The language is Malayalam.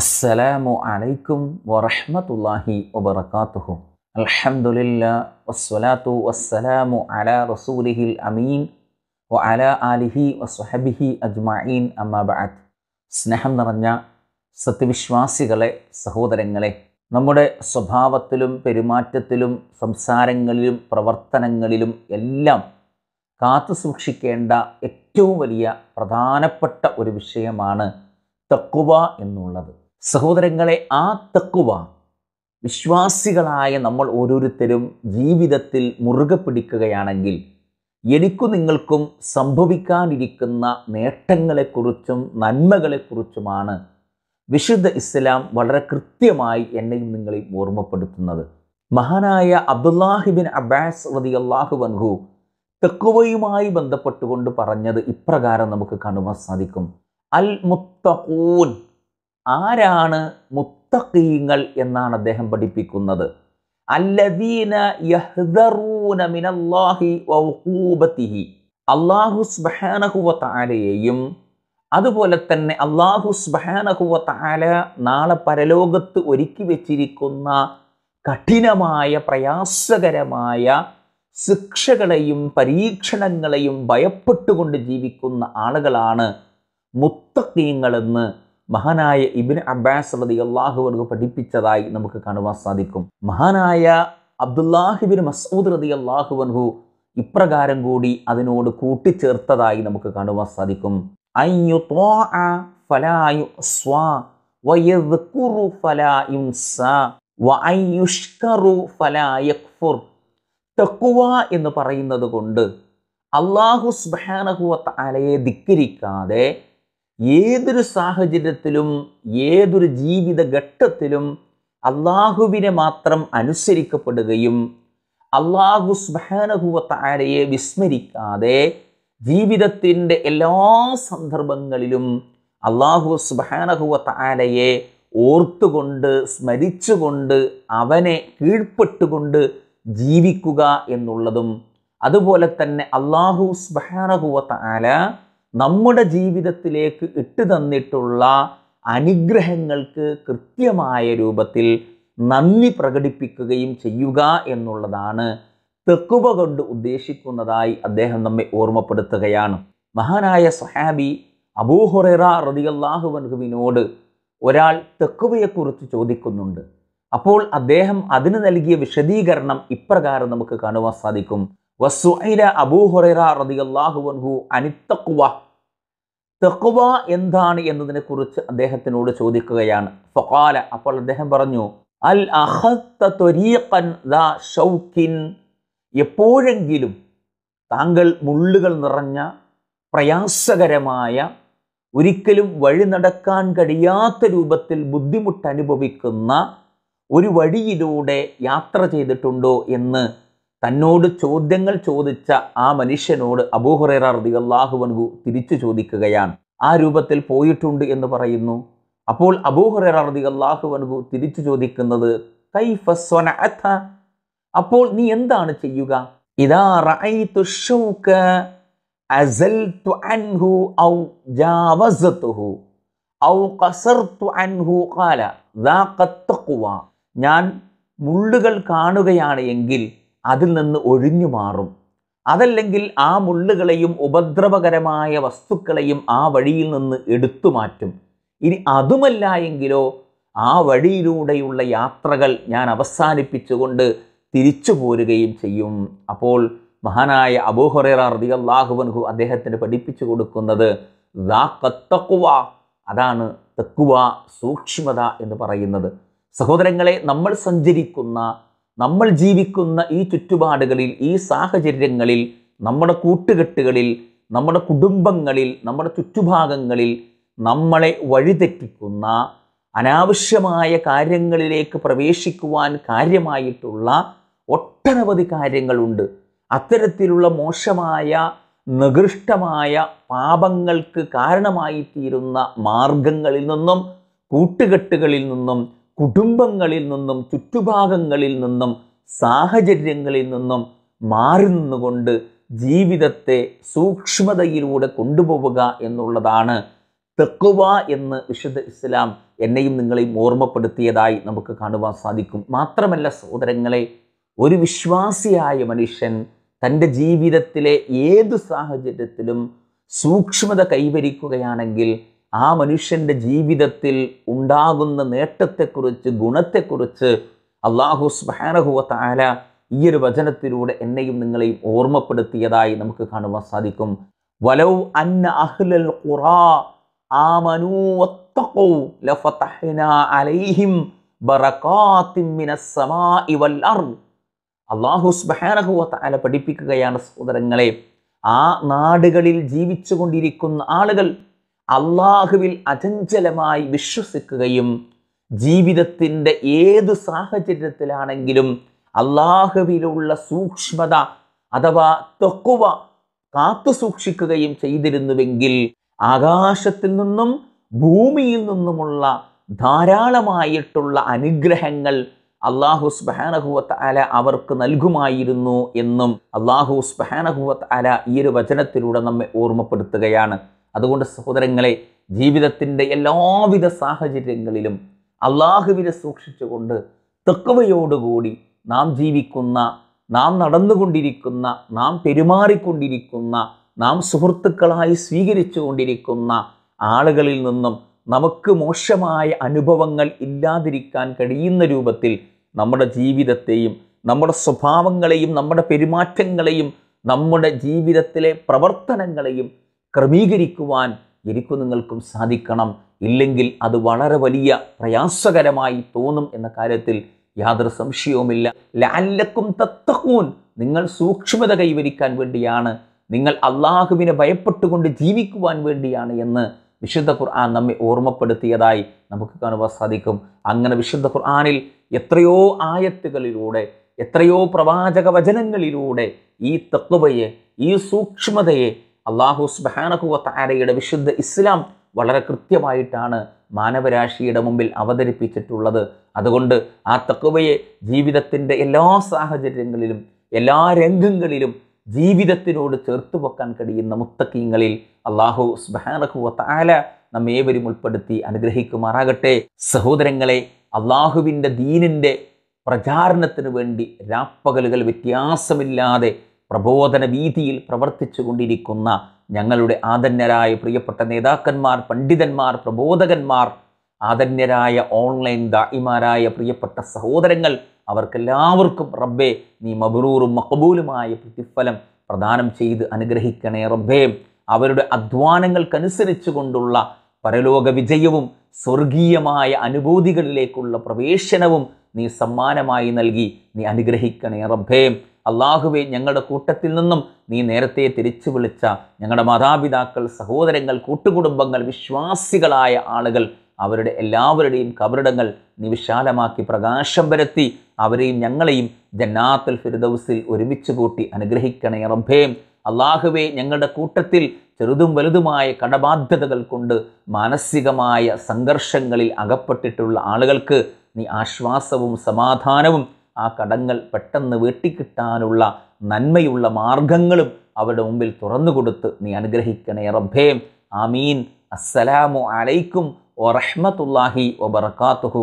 അസ്സലാമു അലൈക്കും വറഹ്മത്തുള്ളാഹി വബറകാതുഹു അൽഹംദുലില്ലാഹി വസ്സലാത്തു വസ്സലാമു അലാ റസൂലിഹിൽ അമീൻ വഅലാ ആലിഹി വസ്വഹബിഹി അജ്മഈൻ അമ്മാ ബഅദ് സ്നേഹം നിറഞ്ഞ സത്യവിശ്വാസികളെ സഹോദരങ്ങളെ നമ്മുടെ സ്വഭാവത്തിലും പെരുമാറ്റത്തിലും സംസാരങ്ങളിലും പ്രവർത്തനങ്ങളിലും എല്ലാം കാത്തു സൂക്ഷിക്കേണ്ട ഏറ്റവും വലിയ പ്രധാനപ്പെട്ട ഒരു വിഷയമാണ് തക്കുവ എന്നുള്ളത് സഹോദരങ്ങളെ ആ തക്കുവ വിശ്വാസികളായ നമ്മൾ ഓരോരുത്തരും ജീവിതത്തിൽ മുറുകെ പിടിക്കുകയാണെങ്കിൽ എനിക്കും നിങ്ങൾക്കും സംഭവിക്കാനിരിക്കുന്ന നേട്ടങ്ങളെക്കുറിച്ചും നന്മകളെക്കുറിച്ചുമാണ് വിശുദ്ധ ഇസ്ലാം വളരെ കൃത്യമായി എന്നെയും നിങ്ങളെയും ഓർമ്മപ്പെടുത്തുന്നത് മഹാനായ അബ്ദുല്ലാഹിബിൻ അബാസ് റതി അള്ളാഹു വൻഹു തെക്കുവയുമായി ബന്ധപ്പെട്ടുകൊണ്ട് പറഞ്ഞത് ഇപ്രകാരം നമുക്ക് കാണുവാൻ സാധിക്കും അൽ മുത്തഖൂൻ ആരാണ് മുത്തഖീങ്ങൾ എന്നാണ് അദ്ദേഹം പഠിപ്പിക്കുന്നത് അല്ലദീന യഹ്ദറൂന മിനല്ലാഹി സുബ്ഹാനഹു വ സ്ബഹാനഹുവത്താലയെയും അതുപോലെ തന്നെ വ തആല നാളെ പരലോകത്ത് ഒരുക്കി വെച്ചിരിക്കുന്ന കഠിനമായ പ്രയാസകരമായ ശിക്ഷകളെയും പരീക്ഷണങ്ങളെയും ഭയപ്പെട്ടുകൊണ്ട് ജീവിക്കുന്ന ആളുകളാണ് മുത്തക്കീങ്ങളെന്ന് മഹാനായ ഇബിൻ അബ്ബാസ് റതി അള്ളാഹുവർക്ക് പഠിപ്പിച്ചതായി നമുക്ക് കാണുവാൻ സാധിക്കും മഹാനായ അബ്ദുല്ലാഹിബിൻ മസൂദ് റതി അള്ളാഹുവൻഹു ഇപ്രകാരം കൂടി അതിനോട് കൂട്ടിച്ചേർത്തതായി നമുക്ക് കാണുവാൻ സാധിക്കും എന്ന് പറയുന്നത് കൊണ്ട് അള്ളാഹു സ്ബാനഹുവ ധിക്കരിക്കാതെ ഏതൊരു സാഹചര്യത്തിലും ഏതൊരു ജീവിത ഘട്ടത്തിലും അള്ളാഹുവിനെ മാത്രം അനുസരിക്കപ്പെടുകയും അള്ളാഹു സ്മഹാനഹുവത്താരയെ വിസ്മരിക്കാതെ ജീവിതത്തിൻ്റെ എല്ലാ സന്ദർഭങ്ങളിലും അള്ളാഹു സ്മഹാനഹുവത്താരയെ ഓർത്തുകൊണ്ട് സ്മരിച്ചുകൊണ്ട് അവനെ കീഴ്പ്പെട്ടുകൊണ്ട് ജീവിക്കുക എന്നുള്ളതും അതുപോലെ തന്നെ അള്ളാഹു സ്ബഹാനഹുവ താല നമ്മുടെ ജീവിതത്തിലേക്ക് ഇട്ടു തന്നിട്ടുള്ള അനുഗ്രഹങ്ങൾക്ക് കൃത്യമായ രൂപത്തിൽ നന്ദി പ്രകടിപ്പിക്കുകയും ചെയ്യുക എന്നുള്ളതാണ് തെക്കുവ കൊണ്ട് ഉദ്ദേശിക്കുന്നതായി അദ്ദേഹം നമ്മെ ഓർമ്മപ്പെടുത്തുകയാണ് മഹാനായ സഹാബി അബൂഹുറ റതിയല്ലാഹുവിനോട് ഒരാൾ തെക്കുവയെക്കുറിച്ച് ചോദിക്കുന്നുണ്ട് അപ്പോൾ അദ്ദേഹം അതിന് നൽകിയ വിശദീകരണം ഇപ്രകാരം നമുക്ക് കാണുവാൻ സാധിക്കും എന്താണ് എന്നതിനെ കുറിച്ച് എന്താണ് എന്നതിനെക്കുറിച്ച് അദ്ദേഹത്തിനോട് ചോദിക്കുകയാണ് ഫൊക്കാല അപ്പോൾ അദ്ദേഹം പറഞ്ഞു അൽ ഷൗക്കിൻ എപ്പോഴെങ്കിലും താങ്കൾ മുള്ളുകൾ നിറഞ്ഞ പ്രയാസകരമായ ഒരിക്കലും വഴി നടക്കാൻ കഴിയാത്ത രൂപത്തിൽ ബുദ്ധിമുട്ട് അനുഭവിക്കുന്ന ഒരു വഴിയിലൂടെ യാത്ര ചെയ്തിട്ടുണ്ടോ എന്ന് തന്നോട് ചോദ്യങ്ങൾ ചോദിച്ച ആ മനുഷ്യനോട് അബൂഹുറേറ റതിയല്ലാഹു വൻഹു തിരിച്ചു ചോദിക്കുകയാണ് ആ രൂപത്തിൽ പോയിട്ടുണ്ട് എന്ന് പറയുന്നു അപ്പോൾ അബൂഹുറേറ റതിയല്ലാഹു വൻഹു തിരിച്ചു ചോദിക്കുന്നത് അപ്പോൾ നീ എന്താണ് ചെയ്യുക ഞാൻ മുള്ളുകൾ കാണുകയാണ് എങ്കിൽ അതിൽ നിന്ന് ഒഴിഞ്ഞു മാറും അതല്ലെങ്കിൽ ആ മുള്ളുകളെയും ഉപദ്രവകരമായ വസ്തുക്കളെയും ആ വഴിയിൽ നിന്ന് എടുത്തു മാറ്റും ഇനി അതുമല്ല എങ്കിലോ ആ വഴിയിലൂടെയുള്ള യാത്രകൾ ഞാൻ അവസാനിപ്പിച്ചുകൊണ്ട് തിരിച്ചു പോരുകയും ചെയ്യും അപ്പോൾ മഹാനായ അബൂഹൊറേറ റബി അള്ളാഹുബൻഹു അദ്ദേഹത്തിന് പഠിപ്പിച്ചു കൊടുക്കുന്നത് അതാണ് തെക്കുവ സൂക്ഷ്മത എന്ന് പറയുന്നത് സഹോദരങ്ങളെ നമ്മൾ സഞ്ചരിക്കുന്ന നമ്മൾ ജീവിക്കുന്ന ഈ ചുറ്റുപാടുകളിൽ ഈ സാഹചര്യങ്ങളിൽ നമ്മുടെ കൂട്ടുകെട്ടുകളിൽ നമ്മുടെ കുടുംബങ്ങളിൽ നമ്മുടെ ചുറ്റുഭാഗങ്ങളിൽ നമ്മളെ വഴിതെറ്റിക്കുന്ന അനാവശ്യമായ കാര്യങ്ങളിലേക്ക് പ്രവേശിക്കുവാൻ കാര്യമായിട്ടുള്ള ഒട്ടനവധി കാര്യങ്ങളുണ്ട് അത്തരത്തിലുള്ള മോശമായ നികൃഷ്ടമായ പാപങ്ങൾക്ക് കാരണമായിത്തീരുന്ന മാർഗങ്ങളിൽ നിന്നും കൂട്ടുകെട്ടുകളിൽ നിന്നും കുടുംബങ്ങളിൽ നിന്നും ചുറ്റുഭാഗങ്ങളിൽ നിന്നും സാഹചര്യങ്ങളിൽ നിന്നും മാറി നിന്നുകൊണ്ട് ജീവിതത്തെ സൂക്ഷ്മതയിലൂടെ കൊണ്ടുപോവുക എന്നുള്ളതാണ് തെക്കുവ എന്ന് വിശുദ്ധ ഇസ്ലാം എന്നെയും നിങ്ങളെയും ഓർമ്മപ്പെടുത്തിയതായി നമുക്ക് കാണുവാൻ സാധിക്കും മാത്രമല്ല സഹോദരങ്ങളെ ഒരു വിശ്വാസിയായ മനുഷ്യൻ തൻ്റെ ജീവിതത്തിലെ ഏത് സാഹചര്യത്തിലും സൂക്ഷ്മത കൈവരിക്കുകയാണെങ്കിൽ ആ മനുഷ്യൻ്റെ ജീവിതത്തിൽ ഉണ്ടാകുന്ന നേട്ടത്തെക്കുറിച്ച് ഗുണത്തെക്കുറിച്ച് അള്ളാഹു സ്മഹാനഹുവ താല ഈ ഒരു വചനത്തിലൂടെ എന്നെയും നിങ്ങളെയും ഓർമ്മപ്പെടുത്തിയതായി നമുക്ക് കാണുവാൻ സാധിക്കും വലവ് അന്ന അഹ്ലൽ ഖുറാ അലൈഹിം മിനസ് വൽ പഠിപ്പിക്കുകയാണ് സഹോദരങ്ങളെ ആ നാടുകളിൽ ജീവിച്ചു കൊണ്ടിരിക്കുന്ന ആളുകൾ അള്ളാഹുവിൽ അചഞ്ചലമായി വിശ്വസിക്കുകയും ജീവിതത്തിൻ്റെ ഏത് സാഹചര്യത്തിലാണെങ്കിലും അള്ളാഹുവിലുള്ള സൂക്ഷ്മത അഥവാ തൊക്കുവ കാത്തു സൂക്ഷിക്കുകയും ചെയ്തിരുന്നുവെങ്കിൽ ആകാശത്തിൽ നിന്നും ഭൂമിയിൽ നിന്നുമുള്ള ധാരാളമായിട്ടുള്ള അനുഗ്രഹങ്ങൾ അള്ളാഹു സ്ബഹാനഹുവത്ത് അല അവർക്ക് നൽകുമായിരുന്നു എന്നും അള്ളാഹു സ്ബഹാനഹുവത്ത് അല ഈ ഒരു വചനത്തിലൂടെ നമ്മെ ഓർമ്മപ്പെടുത്തുകയാണ് അതുകൊണ്ട് സഹോദരങ്ങളെ ജീവിതത്തിൻ്റെ എല്ലാവിധ സാഹചര്യങ്ങളിലും അള്ളാഹുവിനെ സൂക്ഷിച്ചുകൊണ്ട് തെക്കവയോടുകൂടി നാം ജീവിക്കുന്ന നാം നടന്നുകൊണ്ടിരിക്കുന്ന നാം പെരുമാറിക്കൊണ്ടിരിക്കുന്ന നാം സുഹൃത്തുക്കളായി സ്വീകരിച്ചു കൊണ്ടിരിക്കുന്ന ആളുകളിൽ നിന്നും നമുക്ക് മോശമായ അനുഭവങ്ങൾ ഇല്ലാതിരിക്കാൻ കഴിയുന്ന രൂപത്തിൽ നമ്മുടെ ജീവിതത്തെയും നമ്മുടെ സ്വഭാവങ്ങളെയും നമ്മുടെ പെരുമാറ്റങ്ങളെയും നമ്മുടെ ജീവിതത്തിലെ പ്രവർത്തനങ്ങളെയും ക്രമീകരിക്കുവാൻ എനിക്കും നിങ്ങൾക്കും സാധിക്കണം ഇല്ലെങ്കിൽ അത് വളരെ വലിയ പ്രയാസകരമായി തോന്നും എന്ന കാര്യത്തിൽ യാതൊരു സംശയവുമില്ല ലാല്ലക്കും തത്തക്കൂൻ നിങ്ങൾ സൂക്ഷ്മത കൈവരിക്കാൻ വേണ്ടിയാണ് നിങ്ങൾ അള്ളാഹുവിനെ ഭയപ്പെട്ടുകൊണ്ട് ജീവിക്കുവാൻ വേണ്ടിയാണ് എന്ന് വിശുദ്ധ ഖുർആൻ നമ്മെ ഓർമ്മപ്പെടുത്തിയതായി നമുക്ക് കാണുവാൻ സാധിക്കും അങ്ങനെ വിശുദ്ധ ഖുർആനിൽ എത്രയോ ആയത്തുകളിലൂടെ എത്രയോ പ്രവാചക വചനങ്ങളിലൂടെ ഈ തത്വയെ ഈ സൂക്ഷ്മതയെ അള്ളാഹു സുബാനഹുവത്താരയുടെ വിശുദ്ധ ഇസ്ലാം വളരെ കൃത്യമായിട്ടാണ് മാനവരാശിയുടെ മുമ്പിൽ അവതരിപ്പിച്ചിട്ടുള്ളത് അതുകൊണ്ട് ആ തക്കവയെ ജീവിതത്തിൻ്റെ എല്ലാ സാഹചര്യങ്ങളിലും എല്ലാ രംഗങ്ങളിലും ജീവിതത്തിനോട് ചേർത്ത് വെക്കാൻ കഴിയുന്ന മുത്തക്കീങ്ങളിൽ അള്ളാഹു സുബാനഹുവത്താല നമ്മേവരും ഉൾപ്പെടുത്തി അനുഗ്രഹിക്കുമാറാകട്ടെ സഹോദരങ്ങളെ അള്ളാഹുവിൻ്റെ ദീനിൻ്റെ പ്രചാരണത്തിനു വേണ്ടി രാപ്പകലുകൾ വ്യത്യാസമില്ലാതെ പ്രബോധന വീതിയിൽ പ്രവർത്തിച്ചു കൊണ്ടിരിക്കുന്ന ഞങ്ങളുടെ ആദന്യരായ പ്രിയപ്പെട്ട നേതാക്കന്മാർ പണ്ഡിതന്മാർ പ്രബോധകന്മാർ ആദന്യരായ ഓൺലൈൻ ദായിമാരായ പ്രിയപ്പെട്ട സഹോദരങ്ങൾ അവർക്കെല്ലാവർക്കും റബ്ബെ നീ മബറൂറും മക്കബൂലുമായ പ്രതിഫലം പ്രദാനം ചെയ്ത് അനുഗ്രഹിക്കണേ റബ്ബേ അവരുടെ അധ്വാനങ്ങൾക്കനുസരിച്ച് കൊണ്ടുള്ള പരലോക വിജയവും സ്വർഗീയമായ അനുഭൂതികളിലേക്കുള്ള പ്രവേശനവും നീ സമ്മാനമായി നൽകി നീ അനുഗ്രഹിക്കണേ റബ്ബേ അള്ളാഹുവെ ഞങ്ങളുടെ കൂട്ടത്തിൽ നിന്നും നീ നേരത്തെ തിരിച്ചു വിളിച്ച ഞങ്ങളുടെ മാതാപിതാക്കൾ സഹോദരങ്ങൾ കൂട്ടുകുടുംബങ്ങൾ വിശ്വാസികളായ ആളുകൾ അവരുടെ എല്ലാവരുടെയും കബറിടങ്ങൾ നീ വിശാലമാക്കി പ്രകാശം വരുത്തി അവരെയും ഞങ്ങളെയും ജന്നാത്തുൽ ഫിരുദൌസിൽ ഒരുമിച്ച് കൂട്ടി അനുഗ്രഹിക്കണേ റബ്ബേ അള്ളാഹുവെ ഞങ്ങളുടെ കൂട്ടത്തിൽ ചെറുതും വലുതുമായ കടബാധ്യതകൾ കൊണ്ട് മാനസികമായ സംഘർഷങ്ങളിൽ അകപ്പെട്ടിട്ടുള്ള ആളുകൾക്ക് നീ ആശ്വാസവും സമാധാനവും ആ കടങ്ങൾ പെട്ടെന്ന് വെട്ടിക്കിട്ടാനുള്ള നന്മയുള്ള മാർഗങ്ങളും അവരുടെ മുമ്പിൽ തുറന്നു കൊടുത്ത് നീ അനുഗ്രഹിക്കണേ റബ്ബേ ആമീൻ അസ്സലാമു അലൈക്കും വറഹ്മത്തുള്ളാഹി വബർക്കാത്തുഹു